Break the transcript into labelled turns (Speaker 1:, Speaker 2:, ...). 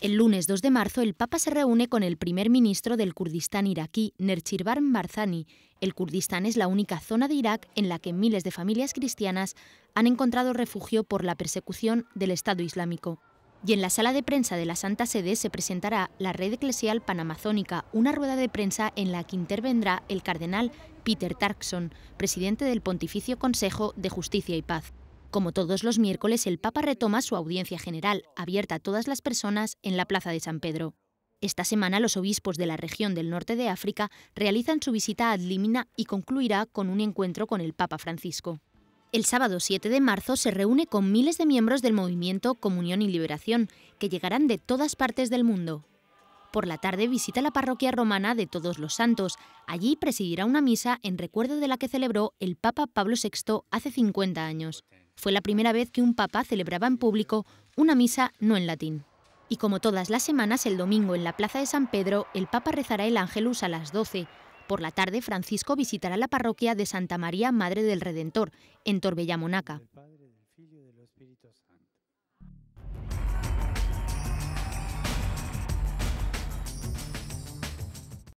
Speaker 1: El lunes 2 de marzo, el Papa se reúne con el primer ministro del Kurdistán iraquí, Nerchirbar Barzani. El Kurdistán es la única zona de Irak en la que miles de familias cristianas han encontrado refugio por la persecución del Estado Islámico. Y en la sala de prensa de la Santa Sede se presentará la Red Eclesial Panamazónica, una rueda de prensa en la que intervendrá el cardenal Peter Tarkson, presidente del Pontificio Consejo de Justicia y Paz. Como todos los miércoles, el Papa retoma su audiencia general, abierta a todas las personas, en la Plaza de San Pedro. Esta semana los obispos de la región del norte de África realizan su visita a Adlimina y concluirá con un encuentro con el Papa Francisco. El sábado 7 de marzo se reúne con miles de miembros del movimiento Comunión y Liberación, que llegarán de todas partes del mundo. Por la tarde visita la parroquia romana de Todos los Santos. Allí presidirá una misa en recuerdo de la que celebró el Papa Pablo VI hace 50 años. Fue la primera vez que un Papa celebraba en público una misa no en latín. Y como todas las semanas, el domingo en la Plaza de San Pedro, el Papa rezará el Angelus a las 12. Por la tarde, Francisco visitará la parroquia de Santa María Madre del Redentor, en Torbellamonaca.